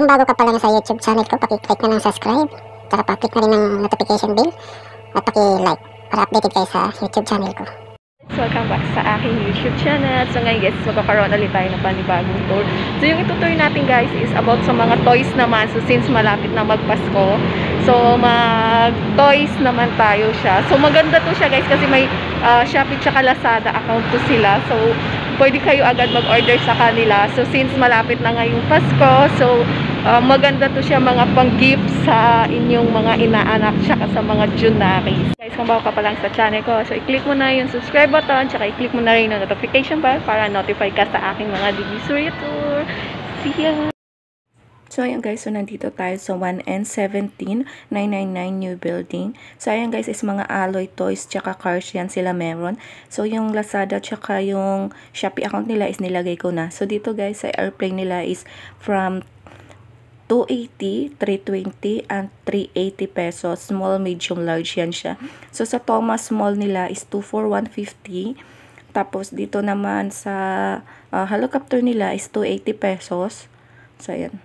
Kung bago ka pa lang sa YouTube channel ko, paki-click na ng subscribe, tsaka click na rin ng notification bell, at paki-like para updated kayo sa YouTube channel ko. Welcome back sa aking YouTube channel. So ngayon guys, magkakaroon ulit tayo ng panibagong tour. So yung itutour natin guys is about sa mga toys naman. So since malapit na magpasko, so mag-toys naman tayo siya. So maganda to siya guys kasi may uh, Shopee tsaka Lazada account to sila. So pwede kayo agad mag-order sa kanila. So since malapit na ngayong Pasko, so uh, maganda to siya mga pang-gift sa inyong mga inaanak tsaka sa mga junaries. Guys, kung bago ka pa lang sa channel ko, so i-click mo na yung subscribe button tsaka i-click mo na rin yung notification bell para notify ka sa aking mga Divisuri tour. See ya! So, ayan guys, so nandito tayo sa 1N17999 new building. So, ayan guys, is mga alloy toys tsaka cars yan sila meron. So, yung Lazada tsaka yung Shopee account nila is nilagay ko na. So, dito guys, sa airplane nila is from 280, 320, and 380 pesos. Small, medium, large yan siya. So, sa Thomas Mall nila is 24150. Tapos, dito naman sa uh, helicopter nila is 280 pesos. So, ayan.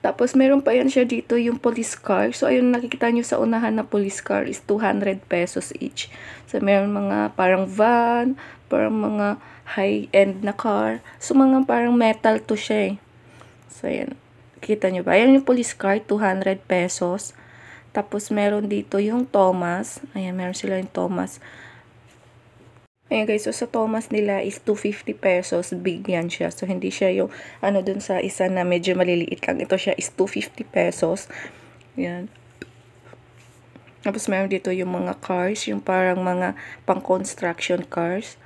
Tapos, meron pa yan siya dito, yung police car. So, ayun, nakikita nyo sa unahan na police car is 200 pesos each. So, meron mga parang van, parang mga high-end na car. So, mga parang metal to siya eh. So, ayan. Kita nyo ba? Ayan yung police car, 200 pesos. Tapos, meron dito yung Thomas. Ayan, meron sila yung Thomas. Ayan guys, so sa Thomas nila is 250 pesos. Big yan siya. So, hindi siya yung ano dun sa isa na medyo maliliit lang. Ito siya is 250 pesos. Ayan. Tapos, meron dito yung mga cars. Yung parang mga pang-construction cars.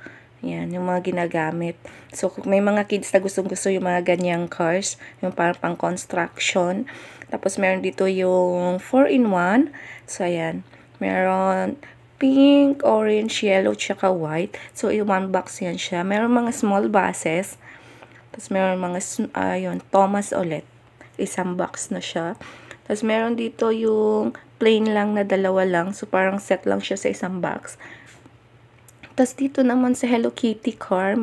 Yan, yung mga ginagamit. So, may mga kids na gustong-gusto yung mga ganyang cars, yung parang pang construction. Tapos, meron dito yung 4-in-1. So, ayan. Meron pink, orange, yellow, tsaka white. So, yung one box yan siya. Meron mga small buses. Tapos, meron mga, ayun, Thomas ulit. Isang box na siya. Tapos, meron dito yung plain lang na dalawa lang. So, parang set lang siya sa isang box. Tapos dito naman sa Hello Kitty car,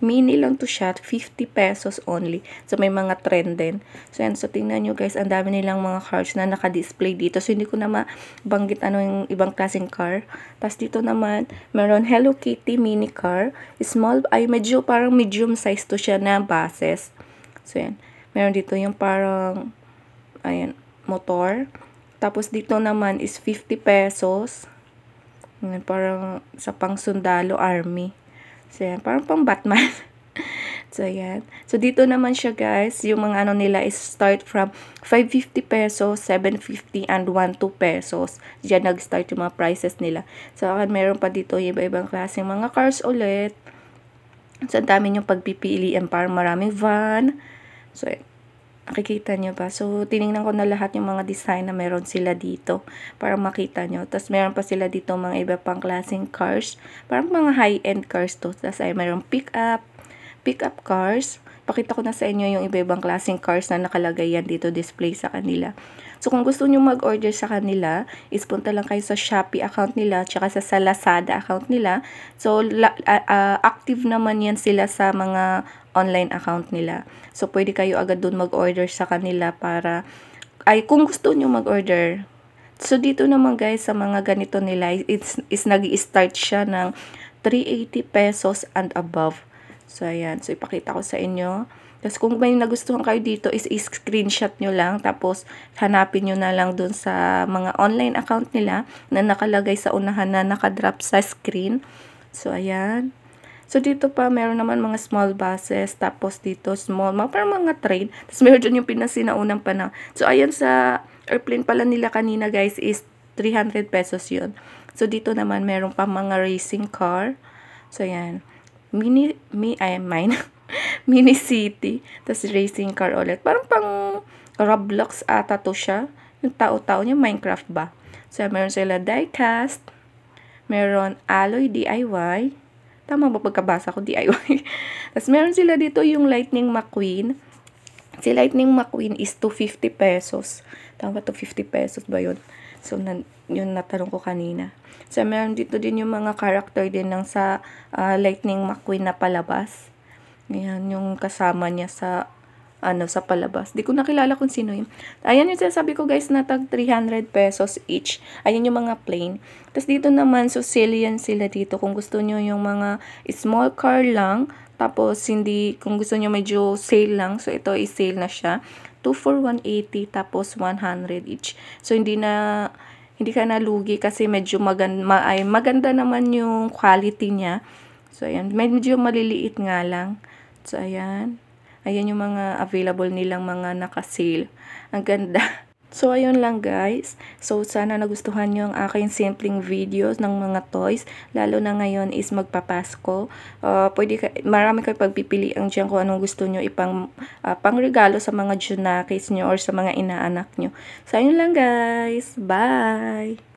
mini lang to siya, 50 pesos only. So may mga trend din. So yan, so tingnan nyo guys, ang dami nilang mga cars na naka-display dito. So hindi ko na mabanggit ano yung ibang klaseng car. Tapos dito naman, meron Hello Kitty mini car, small, ay medyo parang medium size to siya na bases. So yan, meron dito yung parang, ayan, motor. Tapos dito naman is 50 pesos. Yan, parang sa pang sundalo army. So, yan, parang pang Batman. so, yan. So, dito naman siya, guys. Yung mga ano nila is start from 550 pesos, 750, and 12 pesos. Diyan nag-start yung mga prices nila. So, akin, meron pa dito yung iba-ibang klaseng mga cars ulit. So, ang dami yung pagpipilian para maraming van. So, yan makikita nyo ba? So, tiningnan ko na lahat yung mga design na meron sila dito para makita nyo. Tapos, meron pa sila dito mga iba pang klaseng cars. Parang mga high-end cars to. Tapos, ay meron pick-up, pick-up cars. Pakita ko na sa inyo yung iba-ibang klaseng cars na nakalagay yan dito display sa kanila. So kung gusto nyo mag-order sa kanila, is punta lang kayo sa Shopee account nila, tsaka sa, sa Lazada account nila. So la, uh, uh, active naman yan sila sa mga online account nila. So pwede kayo agad doon mag-order sa kanila para, ay kung gusto nyo mag-order, So, dito naman guys, sa mga ganito nila, it's, is nag start siya ng 380 pesos and above. So, ayan. So, ipakita ko sa inyo. Tapos kung may nagustuhan kayo dito is i-screenshot nyo lang. Tapos hanapin nyo na lang dun sa mga online account nila na nakalagay sa unahan na nakadrop sa screen. So, ayan. So, dito pa, meron naman mga small buses. Tapos dito, small, mga, parang mga train. Tapos meron dyan yung pinasinaunang panang. So, ayan sa airplane pala nila kanina, guys, is 300 pesos yun. So, dito naman, meron pa mga racing car. So, ayan. Mini, me, I am mine. mini city. Tapos racing car ulit. Parang pang Roblox ata to siya. Yung tao-tao niya, Minecraft ba? So, meron sila diecast. Meron alloy DIY. Tama ba pagkabasa ko DIY? Tapos meron sila dito yung Lightning McQueen. Si Lightning McQueen is 250 pesos. Tama ba 250 pesos ba yun? So, na, yun natanong ko kanina. So, meron dito din yung mga character din ng sa uh, Lightning McQueen na palabas. Ayan, yung kasama niya sa, ano, sa palabas. Di ko nakilala kung sino yun. Ayan yung sinasabi ko guys na tag 300 pesos each. Ayan yung mga plain. Tapos dito naman, Sicilian sila dito. Kung gusto nyo yung mga small car lang, tapos hindi, kung gusto nyo medyo sale lang, so ito is sale na siya. 2 for 180, tapos 100 each. So hindi na, hindi ka nalugi kasi medyo maganda, ay, maganda naman yung quality niya. So, ayan. Medyo maliliit nga lang. So, ayan. Ayan yung mga available nilang mga nakasale. Ang ganda. So, ayun lang guys. So, sana nagustuhan nyo ang aking simpleng videos ng mga toys. Lalo na ngayon is magpapasko. Uh, pwede ka, marami kayo pagpipilian dyan kung anong gusto nyo ipang uh, pangregalo sa mga junakis nyo or sa mga inaanak nyo. So, ayun lang guys. Bye!